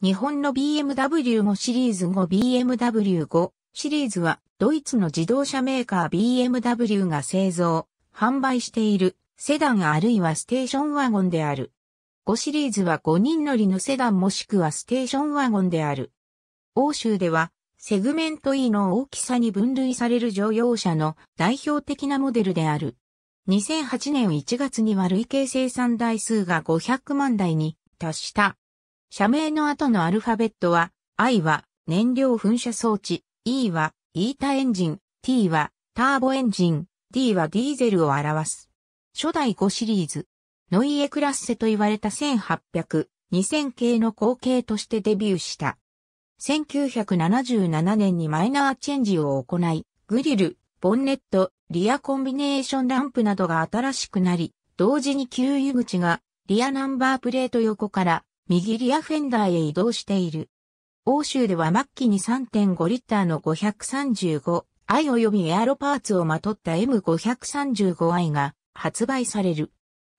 日本の BMW もシリーズ 5BMW5 シリーズはドイツの自動車メーカー BMW が製造、販売しているセダンあるいはステーションワゴンである。5シリーズは5人乗りのセダンもしくはステーションワゴンである。欧州ではセグメント E の大きさに分類される乗用車の代表的なモデルである。2008年1月には累計生産台数が500万台に達した。社名の後のアルファベットは、I は燃料噴射装置、E はイータエンジン、T はターボエンジン、D はディーゼルを表す。初代5シリーズ。ノイエクラッセと言われた1800、2000系の後継としてデビューした。1977年にマイナーチェンジを行い、グリル、ボンネット、リアコンビネーションランプなどが新しくなり、同時に給油口がリアナンバープレート横から右リアフェンダーへ移動している。欧州では末期に3.5リッターの 535i 及びエアロパーツをまとった M535i が発売される。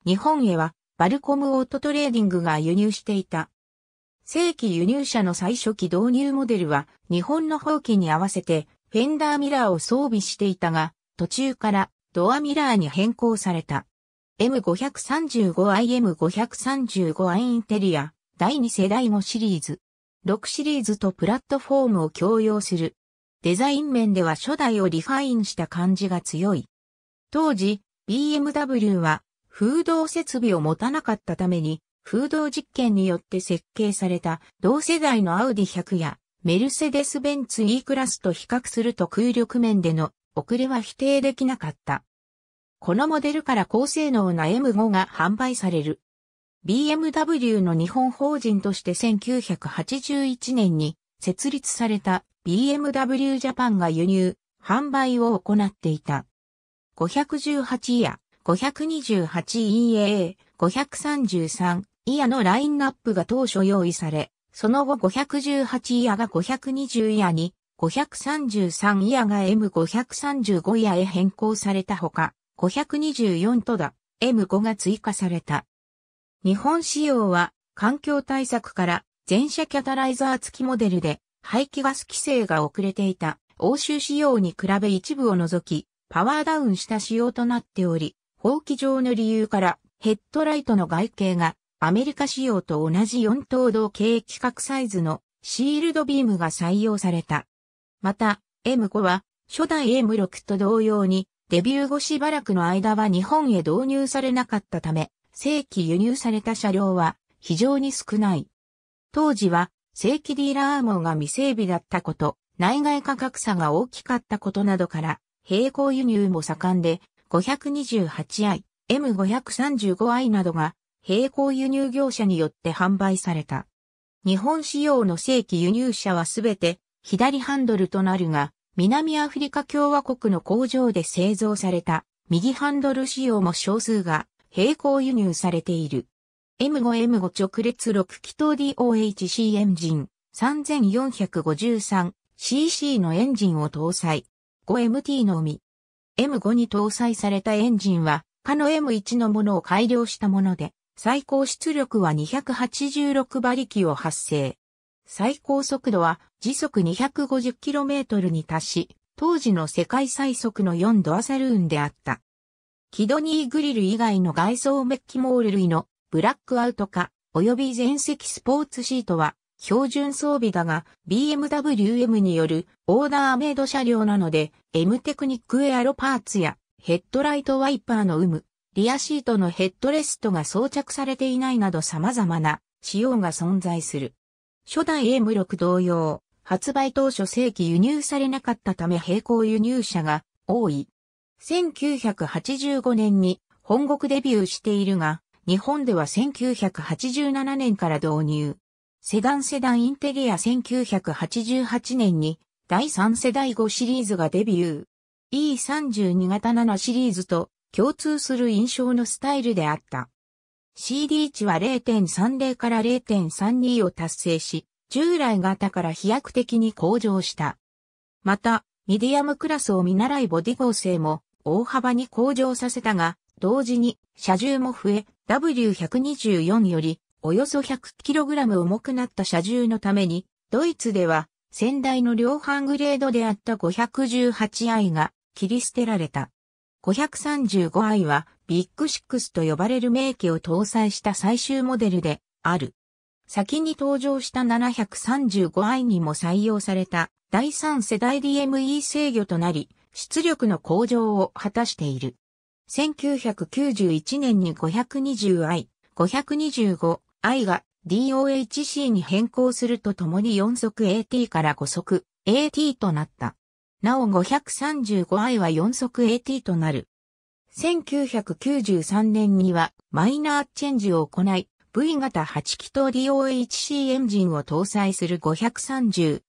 日本へはバルコムオートトレーディングが輸入していた。正規輸入車の最初期導入モデルは日本の放棄に合わせてフェンダーミラーを装備していたが途中からドアミラーに変更された。M535IM535i インテリア、第2世代のシリーズ。6シリーズとプラットフォームを共用する。デザイン面では初代をリファインした感じが強い。当時、BMW は風洞設備を持たなかったために、風洞実験によって設計された同世代のアウディ100やメルセデス・ベンツ E クラスと比較すると空力面での遅れは否定できなかった。このモデルから高性能な M5 が販売される。BMW の日本法人として1981年に設立された BMW ジャパンが輸入、販売を行っていた。518や 528EA、533イヤのラインナップが当初用意され、その後518イヤが520イヤに、533イヤが M535 イヤへ変更されたほか、524とだ M5 が追加された。日本仕様は環境対策から全車キャタライザー付きモデルで排気ガス規制が遅れていた欧州仕様に比べ一部を除きパワーダウンした仕様となっており、放棄上の理由からヘッドライトの外形がアメリカ仕様と同じ4等同系規格サイズのシールドビームが採用された。また M5 は初代 M6 と同様にデビュー後しばらくの間は日本へ導入されなかったため正規輸入された車両は非常に少ない。当時は正規ディーラー網が未整備だったこと、内外価格差が大きかったことなどから、並行輸入も盛んで、528i、M535i などが並行輸入業者によって販売された。日本仕様の正規輸入車はすべて左ハンドルとなるが、南アフリカ共和国の工場で製造された右ハンドル仕様も少数が並行輸入されている。M5M5 直列6気筒 DOHC エンジン 3453cc のエンジンを搭載。5MT のみ。M5 に搭載されたエンジンは、かの M1 のものを改良したもので、最高出力は286馬力を発生。最高速度は時速 250km に達し、当時の世界最速の4ドアサルーンであった。キドニーグリル以外の外装メッキモール類のブラックアウト化及び全席スポーツシートは標準装備だが BMW M によるオーダーメイド車両なので M テクニックエアロパーツやヘッドライトワイパーの有無、リアシートのヘッドレストが装着されていないなど様々な仕様が存在する。初代 M6 同様、発売当初正規輸入されなかったため並行輸入車が多い。1985年に本国デビューしているが、日本では1987年から導入。セダンセダンインテリア1988年に第3世代5シリーズがデビュー。E32 型7シリーズと共通する印象のスタイルであった。CD 値は0.30から0.32を達成し、従来型から飛躍的に向上した。また、ミディアムクラスを見習いボディ合成も大幅に向上させたが、同時に車重も増え、W124 よりおよそ 100kg 重くなった車重のために、ドイツでは先代の量販グレードであった 518i が切り捨てられた。535i はビッグ6と呼ばれる名機を搭載した最終モデルである。先に登場した 735i にも採用された第3世代 DME 制御となり、出力の向上を果たしている。1991年に 520i、525i が DOHC に変更するとともに4速 AT から5速 AT となった。なお 535i は4速 AT となる。1993年にはマイナーチェンジを行い、V 型8気筒 DOHC エンジンを搭載する 530i、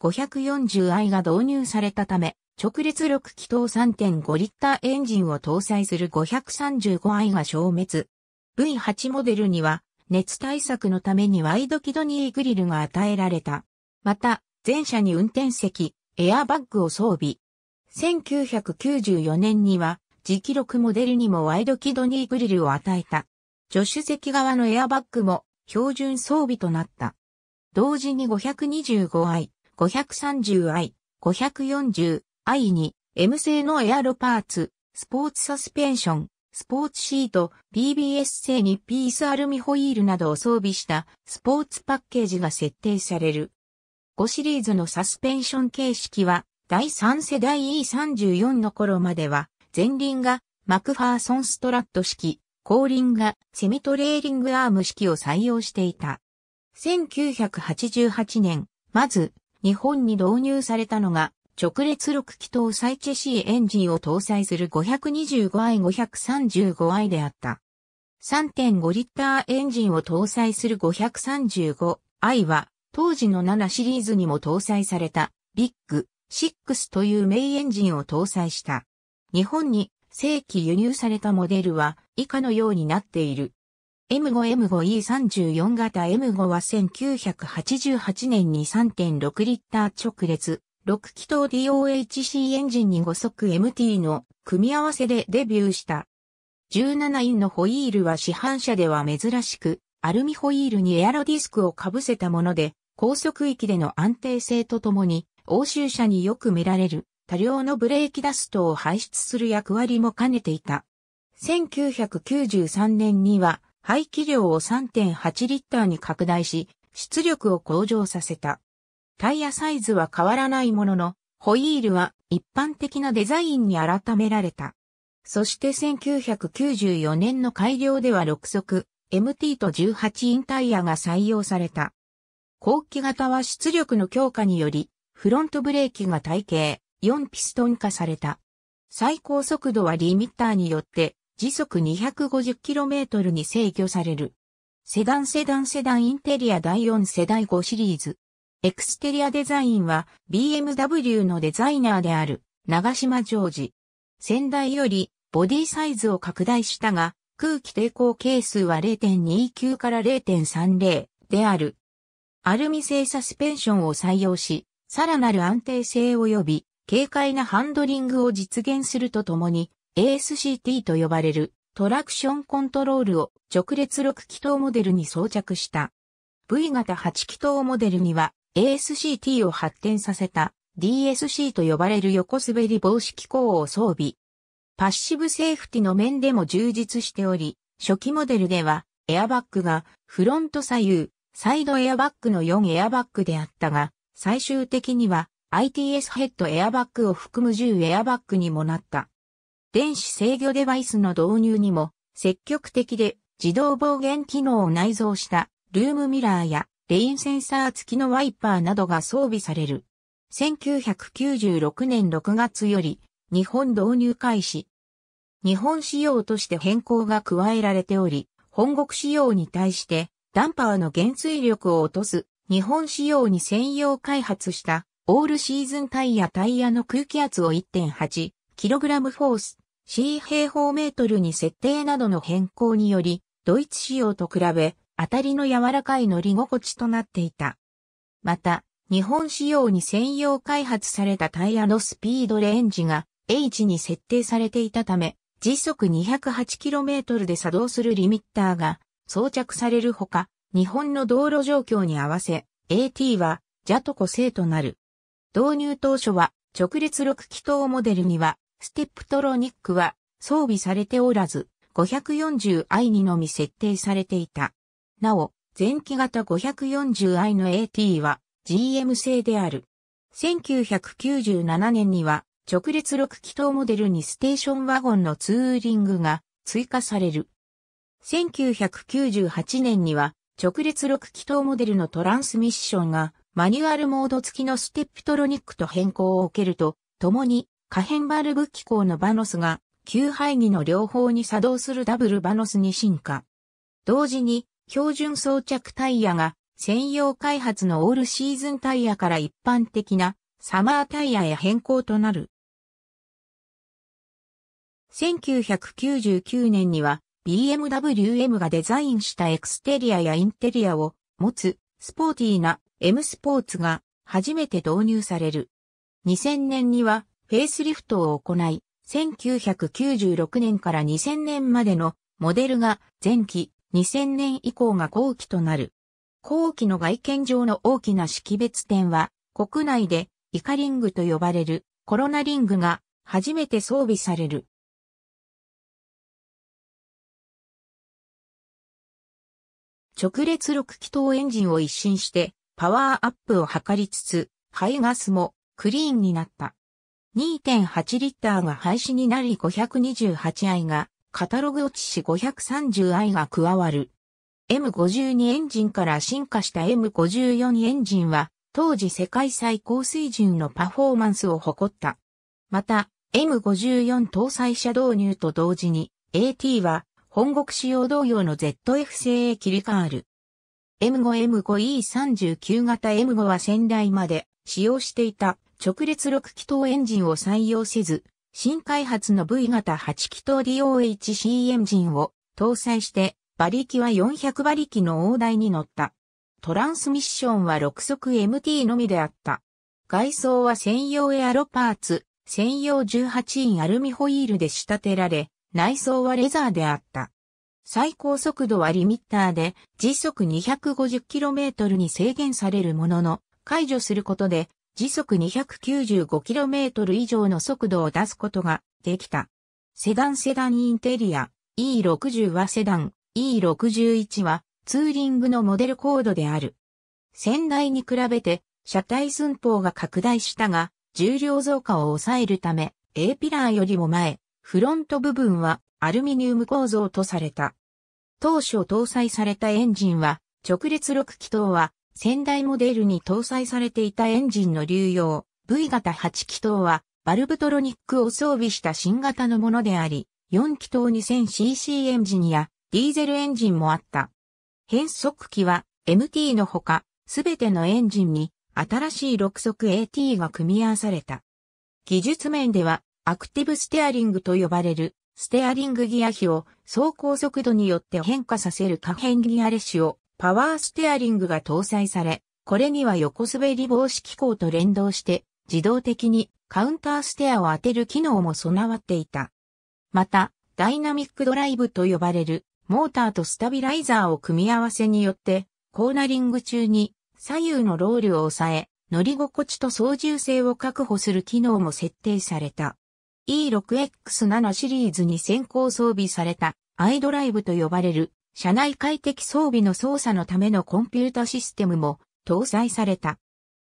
540i が導入されたため、直列力気筒3.5リッターエンジンを搭載する 535i が消滅。V8 モデルには熱対策のためにワイドキドニーグリルが与えられた。また、全車に運転席、エアバッグを装備。1994年には、磁気録モデルにもワイドキドニーグリルを与えた。助手席側のエアバッグも標準装備となった。同時に 525i、530i、540、i に、M 製のエアロパーツ、スポーツサスペンション、スポーツシート、PBS 製にピースアルミホイールなどを装備したスポーツパッケージが設定される。5シリーズのサスペンション形式は、第3世代 E34 の頃までは、前輪がマクファーソンストラット式、後輪がセミトレーリングアーム式を採用していた。1988年、まず、日本に導入されたのが、直列6気筒再チェシーエンジンを搭載する 525i535i であった。3.5リッターエンジンを搭載する 535i は、当時の7シリーズにも搭載されたビッグ6というメイエンジンを搭載した。日本に正規輸入されたモデルは以下のようになっている。M5M5E34 型 M5 は1988年に3.6リッター直列6気筒 DOHC エンジンに5速 MT の組み合わせでデビューした。17インのホイールは市販車では珍しく、アルミホイールにエアロディスクをかぶせたもので、高速域での安定性とともに、欧州車によく見られる多量のブレーキダストを排出する役割も兼ねていた。1993年には排気量を3.8リッターに拡大し、出力を向上させた。タイヤサイズは変わらないものの、ホイールは一般的なデザインに改められた。そして1994年の改良では6足、MT と18インタイヤが採用された。後期型は出力の強化により、フロントブレーキが体系4ピストン化された。最高速度はリミッターによって時速 250km に制御される。セダンセダンセダンインテリア第4世代5シリーズ。エクステリアデザインは BMW のデザイナーである長島ジョージ。先代よりボディサイズを拡大したが空気抵抗係数は0.29から0.30である。アルミ製サスペンションを採用し、さらなる安定性及び軽快なハンドリングを実現するとともに ASCT と呼ばれるトラクションコントロールを直列6気筒モデルに装着した。V 型8気筒モデルには ASCT を発展させた DSC と呼ばれる横滑り防止機構を装備。パッシブセーフティの面でも充実しており、初期モデルではエアバッグがフロント左右、サイドエアバッグの4エアバッグであったが、最終的には ITS ヘッドエアバッグを含む10エアバッグにもなった。電子制御デバイスの導入にも積極的で自動防減機能を内蔵したルームミラーやレインセンサー付きのワイパーなどが装備される。1996年6月より日本導入開始。日本仕様として変更が加えられており、本国仕様に対してダンパーの減衰力を落とす日本仕様に専用開発したオールシーズンタイヤタイヤの空気圧を 1.8kg フォース C 平方メートルに設定などの変更により、ドイツ仕様と比べ当たりの柔らかい乗り心地となっていた。また、日本仕様に専用開発されたタイヤのスピードレンジが H に設定されていたため、時速 208km で作動するリミッターが装着されるほか、日本の道路状況に合わせ、AT はジャト個性となる。導入当初は直列6気筒モデルには、ステップトロニックは装備されておらず、540i にのみ設定されていた。なお、前期型 540i の AT は GM 製である。1997年には直列6気筒モデルにステーションワゴンのツーリングが追加される。1998年には直列6気筒モデルのトランスミッションがマニュアルモード付きのステップトロニックと変更を受けると、共に可変バルブ機構のバノスが、旧廃儀の両方に作動するダブルバノスに進化。同時に、標準装着タイヤが専用開発のオールシーズンタイヤから一般的なサマータイヤへ変更となる。1999年には BMW M がデザインしたエクステリアやインテリアを持つスポーティーな M スポーツが初めて導入される。2000年にはフェイスリフトを行い、1996年から2000年までのモデルが前期、2000年以降が後期となる。後期の外見上の大きな識別点は、国内でイカリングと呼ばれるコロナリングが初めて装備される。直列6気筒エンジンを一新してパワーアップを図りつつ、排ガスもクリーンになった。2.8リッターが廃止になり5 2 8愛がカタログ落ちし 530i が加わる。M52 エンジンから進化した M54 エンジンは、当時世界最高水準のパフォーマンスを誇った。また、M54 搭載車導入と同時に、AT は、本国仕様同様の ZF 製へ切り替わる。M5M5E39 型 M5 は先代まで使用していた直列6気筒エンジンを採用せず、新開発の V 型8気筒 DOHC エンジンを搭載して馬力は400馬力の大台に乗った。トランスミッションは6速 MT のみであった。外装は専用エアロパーツ、専用18インアルミホイールで仕立てられ、内装はレザーであった。最高速度はリミッターで時速 250km に制限されるものの、解除することで時速 295km 以上の速度を出すことができた。セダンセダンインテリア E60 はセダン E61 はツーリングのモデルコードである。先代に比べて車体寸法が拡大したが重量増加を抑えるため A ピラーよりも前フロント部分はアルミニウム構造とされた。当初搭載されたエンジンは直列6気筒は先代モデルに搭載されていたエンジンの流用 V 型8気筒はバルブトロニックを装備した新型のものであり、4気筒 2000cc エンジンやディーゼルエンジンもあった。変速機は MT のほか、すべてのエンジンに新しい6速 AT が組み合わされた。技術面ではアクティブステアリングと呼ばれるステアリングギア比を走行速度によって変化させる可変ギアレシオパワーステアリングが搭載され、これには横滑り防止機構と連動して、自動的にカウンターステアを当てる機能も備わっていた。また、ダイナミックドライブと呼ばれるモーターとスタビライザーを組み合わせによって、コーナリング中に左右のロールを抑え、乗り心地と操縦性を確保する機能も設定された。E6X7 シリーズに先行装備されたアイドライブと呼ばれる社内快適装備の操作のためのコンピュータシステムも搭載された。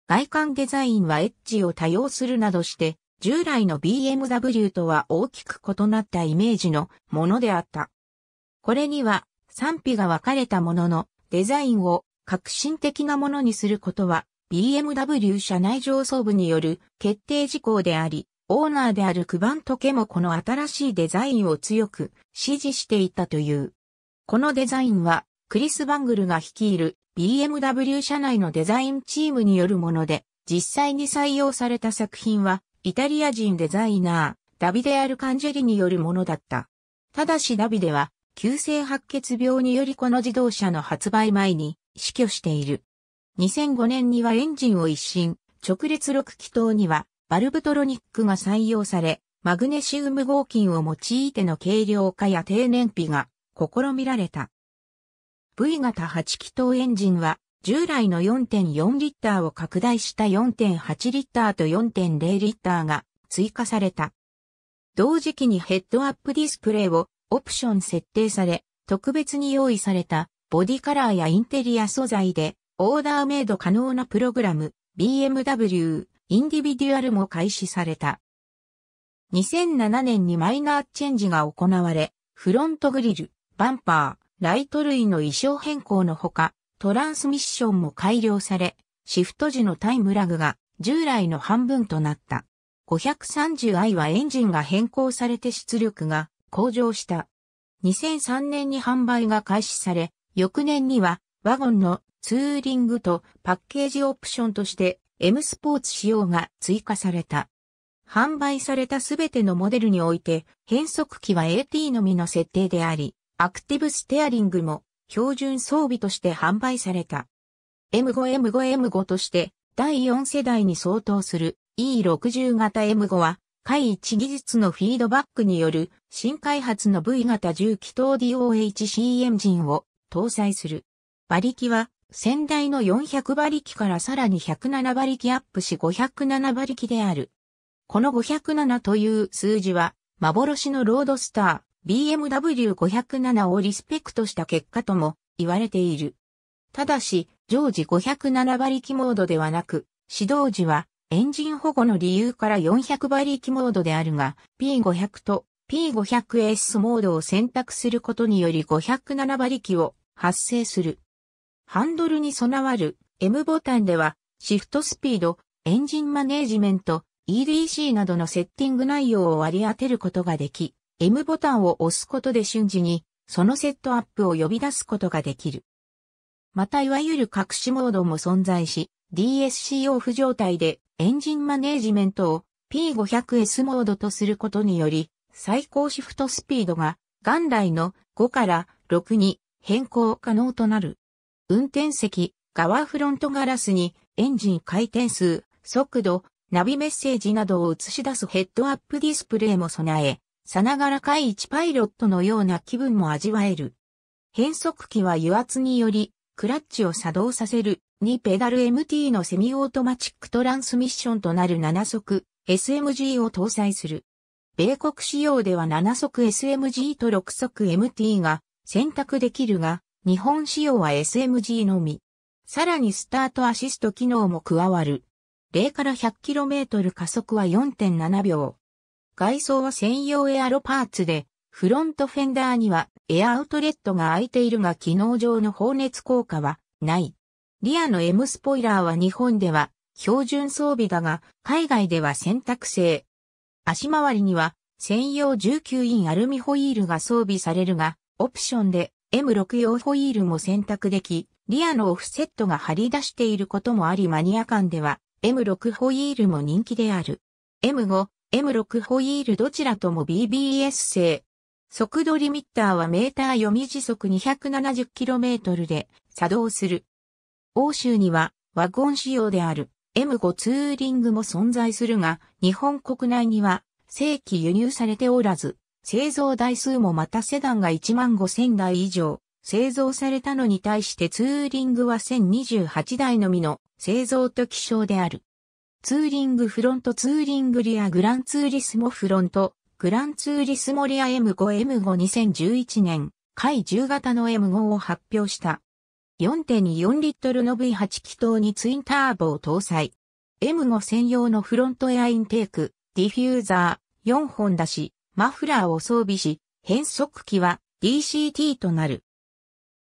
外観デザインはエッジを多用するなどして、従来の BMW とは大きく異なったイメージのものであった。これには賛否が分かれたものの、デザインを革新的なものにすることは、BMW 社内上層部による決定事項であり、オーナーであるクバントケもこの新しいデザインを強く支持していたという。このデザインは、クリス・バングルが率いる BMW 社内のデザインチームによるもので、実際に採用された作品は、イタリア人デザイナー、ダビデ・アルカンジェリによるものだった。ただしダビデは、急性白血病によりこの自動車の発売前に死去している。2005年にはエンジンを一新、直列6気筒にはバルブトロニックが採用され、マグネシウム合金を用いての軽量化や低燃費が試みられた。V 型8気筒エンジンは従来の4.4リッターを拡大した4.8リッターと4.0リッターが追加された。同時期にヘッドアップディスプレイをオプション設定され、特別に用意されたボディカラーやインテリア素材でオーダーメイド可能なプログラム BMW インディビデュアルも開始された。2007年にマイナーチェンジが行われ、フロントグリル、バンパー、ライト類の衣装変更のほか、トランスミッションも改良され、シフト時のタイムラグが従来の半分となった。530i はエンジンが変更されて出力が向上した。2003年に販売が開始され、翌年にはワゴンのツーリングとパッケージオプションとして M スポーツ仕様が追加された。販売されたすべてのモデルにおいて変速機は AT のみの設定であり、アクティブステアリングも標準装備として販売された。M5M5M5 として第4世代に相当する E60 型 M5 は、海一技術のフィードバックによる新開発の V 型重気筒 DOHC エンジンを搭載する。馬力は先代の400馬力からさらに107馬力アップし507馬力である。この507という数字は幻のロードスター。BMW507 をリスペクトした結果とも言われている。ただし、常時507馬力モードではなく、指導時はエンジン保護の理由から400馬力モードであるが、P500 と P500S モードを選択することにより507馬力を発生する。ハンドルに備わる M ボタンでは、シフトスピード、エンジンマネージメント、EDC などのセッティング内容を割り当てることができ、M ボタンを押すことで瞬時に、そのセットアップを呼び出すことができる。またいわゆる隠しモードも存在し、DSC オフ状態でエンジンマネージメントを P500S モードとすることにより、最高シフトスピードが元来の5から6に変更可能となる。運転席、側フロントガラスにエンジン回転数、速度、ナビメッセージなどを映し出すヘッドアップディスプレイも備え、さながら海一パイロットのような気分も味わえる。変速機は油圧により、クラッチを作動させる2ペダル MT のセミオートマチックトランスミッションとなる7速 SMG を搭載する。米国仕様では7速 SMG と6速 MT が選択できるが、日本仕様は SMG のみ。さらにスタートアシスト機能も加わる。0から 100km 加速は4.7秒。外装は専用エアロパーツで、フロントフェンダーにはエアアウトレットが開いているが機能上の放熱効果はない。リアの M スポイラーは日本では標準装備だが、海外では選択制。足回りには専用19インアルミホイールが装備されるが、オプションで M6 用ホイールも選択でき、リアのオフセットが張り出していることもありマニア間では M6 ホイールも人気である。M5、M6 ホイールどちらとも BBS 製。速度リミッターはメーター読み時速 270km で作動する。欧州にはワゴン仕様である M5 ツーリングも存在するが、日本国内には正規輸入されておらず、製造台数もまたセダンが1万5000台以上製造されたのに対してツーリングは1028台のみの製造と希少である。ツーリングフロントツーリングリアグランツーリスモフロント、グランツーリスモリア M5M52011 年、回10型の M5 を発表した。4.4リットルの V8 気筒にツインターボを搭載。M5 専用のフロントエアインテーク、ディフューザー、4本出し、マフラーを装備し、変速機は DCT となる。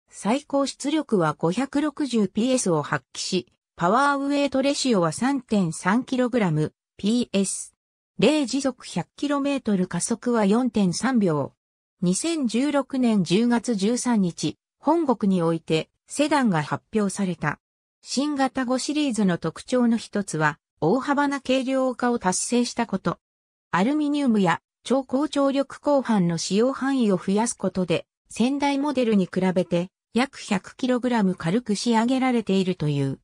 最高出力は 560PS を発揮し、パワーウェイトレシオは 3.3kg、PS。0時速 100km 加速は4.3秒。2016年10月13日、本国においてセダンが発表された。新型5シリーズの特徴の一つは、大幅な軽量化を達成したこと。アルミニウムや超高張力鋼板の使用範囲を増やすことで、先代モデルに比べて約 100kg 軽く仕上げられているという。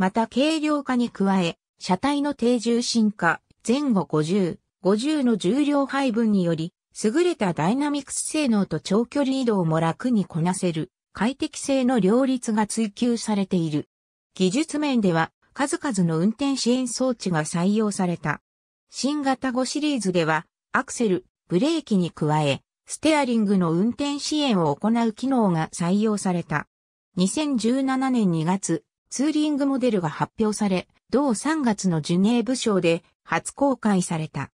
また軽量化に加え、車体の低重心化、前後50、50の重量配分により、優れたダイナミクス性能と長距離移動も楽にこなせる、快適性の両立が追求されている。技術面では、数々の運転支援装置が採用された。新型5シリーズでは、アクセル、ブレーキに加え、ステアリングの運転支援を行う機能が採用された。2017年2月、ツーリングモデルが発表され、同3月のジュネーブ賞で初公開された。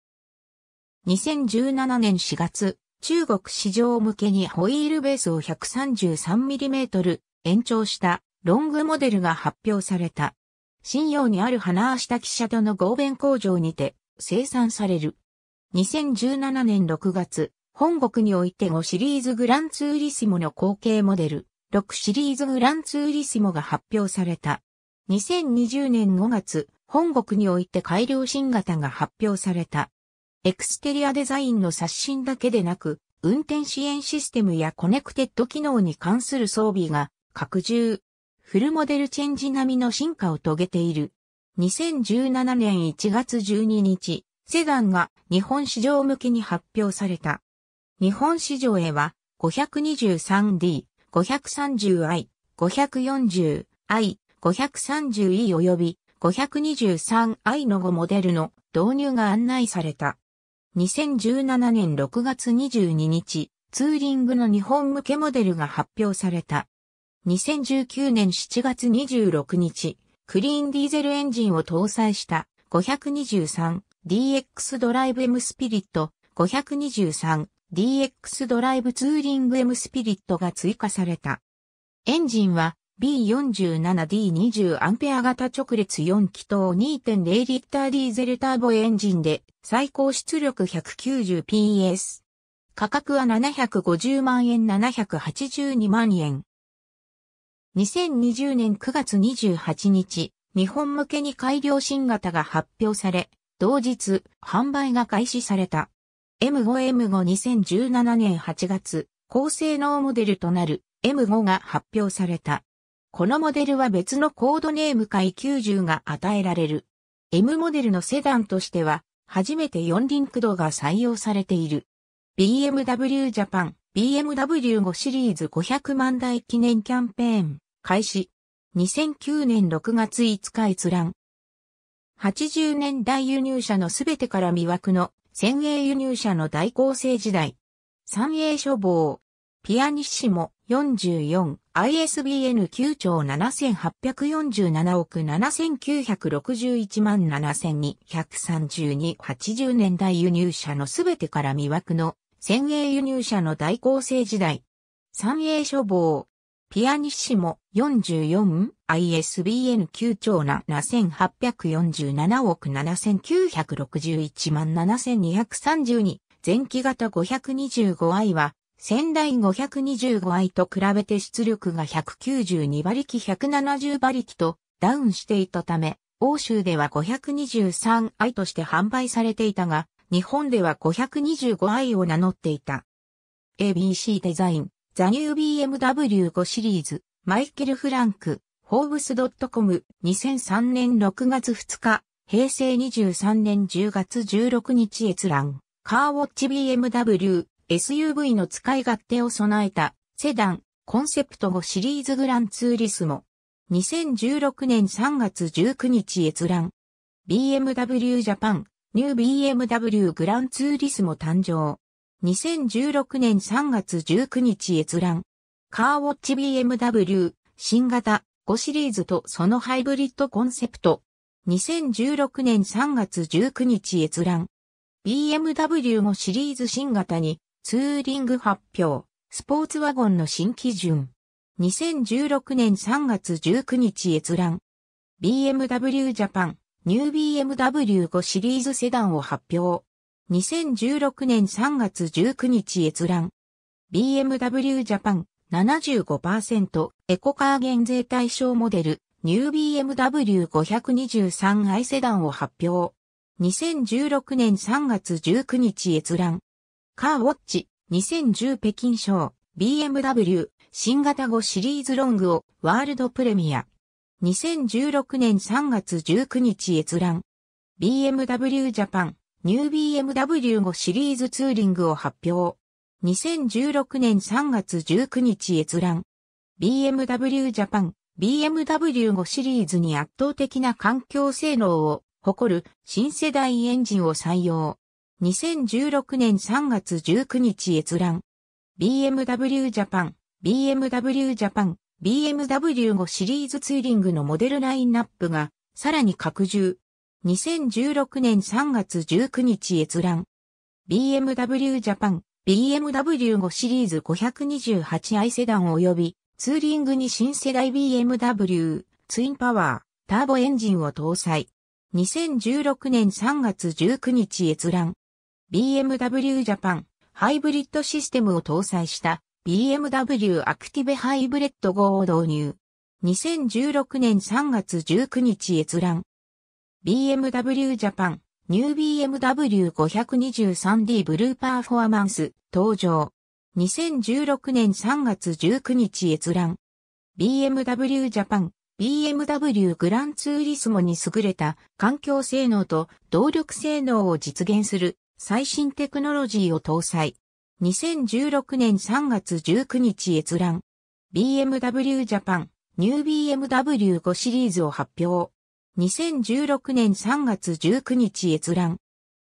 2017年4月、中国市場向けにホイールベースを 133mm 延長したロングモデルが発表された。信用にある花下記者との合弁工場にて生産される。2017年6月、本国において5シリーズグランツーリスモの後継モデル、6シリーズグランツーリスモが発表された。2020年5月、本国において改良新型が発表された。エクステリアデザインの刷新だけでなく、運転支援システムやコネクテッド機能に関する装備が拡充。フルモデルチェンジ並みの進化を遂げている。2017年1月12日、セダンが日本市場向けに発表された。日本市場へは 523D、530i、540i、530e 及び 523i の5モデルの導入が案内された。2017年6月22日、ツーリングの日本向けモデルが発表された。2019年7月26日、クリーンディーゼルエンジンを搭載した 523DX ドライブ M スピリット523 DX ドライブツーリング M スピリットが追加された。エンジンは B47D20 アンペア型直列4気筒2.0リッターディーゼルターボエンジンで最高出力 190PS。価格は750万円782万円。2020年9月28日、日本向けに改良新型が発表され、同日販売が開始された。M5M52017 年8月、高性能モデルとなる M5 が発表された。このモデルは別のコードネーム回90が与えられる。M モデルのセダンとしては、初めて4輪駆動が採用されている。BMW ジャパン BMW5 シリーズ500万台記念キャンペーン開始。2009年6月5日閲覧。80年代輸入車のすべてから魅惑の先鋭輸入車の大行生時代。三栄処方。ピアニッシモ 44ISBN 9兆7847億7961万7232 80年代輸入車のすべてから魅惑の先鋭輸入車の大行生時代。三栄処方。ピアニッシモ 44? ISBN 9兆7847億7961万7232前期型 525i は仙台 525i と比べて出力が192馬力170馬力とダウンしていたため、欧州では 523i として販売されていたが、日本では 525i を名乗っていた。ABC デザイン、ザニュー BMW5 シリーズ、マイケル・フランク、フォーブス .com、2003年6月2日、平成23年10月16日閲覧、カーウォッチ BMW、SUV の使い勝手を備えた、セダン、コンセプト5シリーズグランツーリスモ。2016年3月19日閲覧。BMW ジャパン、ニュー BMW グランツーリスモ誕生。2016年3月19日閲覧。カーウォッチ BMW、新型、5シリーズとそのハイブリッドコンセプト。2016年3月19日閲覧。BMW5 シリーズ新型にツーリング発表。スポーツワゴンの新基準。2016年3月19日閲覧。BMW ジャパン、ニュー BMW5 シリーズセダンを発表。2016年3月19日閲覧。BMW ジャパン、75%、エコカー減税対象モデル、ニュー BMW523i セダンを発表。2016年3月19日閲覧。カーウォッチ、2010北京賞、BMW、新型5シリーズロングをワールドプレミア。2016年3月19日閲覧。BMW ジャパン、ニュー BMW5 シリーズツーリングを発表。2016年3月19日閲覧。BMW ジャパン、BMW5 シリーズに圧倒的な環境性能を誇る新世代エンジンを採用。2016年3月19日閲覧。BMW ジャパン、BMW ジャパン、BMW5 シリーズツーリングのモデルラインナップがさらに拡充。2016年3月19日閲覧。BMW ジャパン、BMW 5シリーズ 528i セダン及びツーリングに新世代 BMW ツインパワーターボエンジンを搭載。2016年3月19日閲覧。BMW ジャパンハイブリッドシステムを搭載した BMW アクティブハイブレッド号を導入。2016年3月19日閲覧。BMW ジャパンニュー BMW523D ブルーパーフォアマンス登場。2016年3月19日閲覧。BMW ジャパン、BMW グランツーリスモに優れた環境性能と動力性能を実現する最新テクノロジーを搭載。2016年3月19日閲覧。BMW ジャパン、ニュー BMW5 シリーズを発表。2016年3月19日閲覧。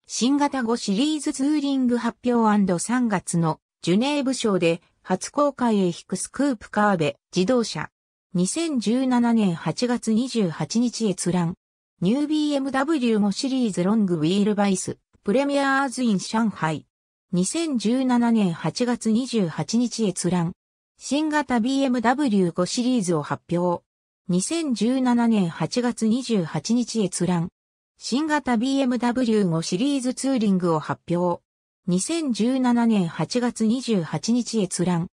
新型5シリーズツーリング発表 &3 月のジュネーブ賞で初公開へ引くスクープカーベ自動車。2017年8月28日閲覧。ニュー BMW5 シリーズロングウィールバイスプレミアーズイン上海。2017年8月28日閲覧。新型 BMW5 シリーズを発表。2017年8月28日閲覧。新型 BMW5 シリーズツーリングを発表。2017年8月28日閲覧。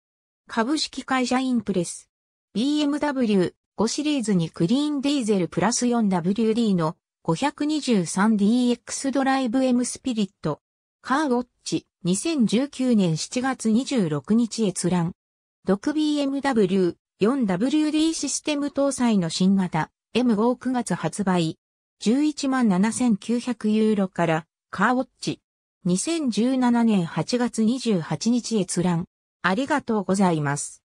株式会社インプレス。BMW5 シリーズにクリーンディーゼルプラス 4WD の 523DX ドライブ M スピリット。カーウォッチ。2019年7月26日閲覧。独 b m w 4WD システム搭載の新型 M59 月発売。117,900ユーロからカーウォッチ。2017年8月28日閲覧。ありがとうございます。